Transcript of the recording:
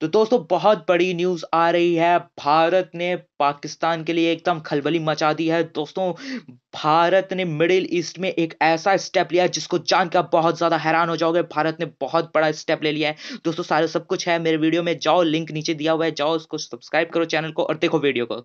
तो दोस्तों बहुत बड़ी न्यूज आ रही है भारत ने पाकिस्तान के लिए एकदम खलबली मचा दी है दोस्तों भारत ने मिडिल ईस्ट में एक ऐसा स्टेप लिया जिसको जानकर बहुत ज्यादा हैरान हो जाओगे भारत ने बहुत बड़ा स्टेप ले लिया है दोस्तों सारे सब कुछ है मेरे वीडियो में जाओ लिंक नीचे दिया हुआ है जाओ उसको सब्सक्राइब करो चैनल को और देखो वीडियो को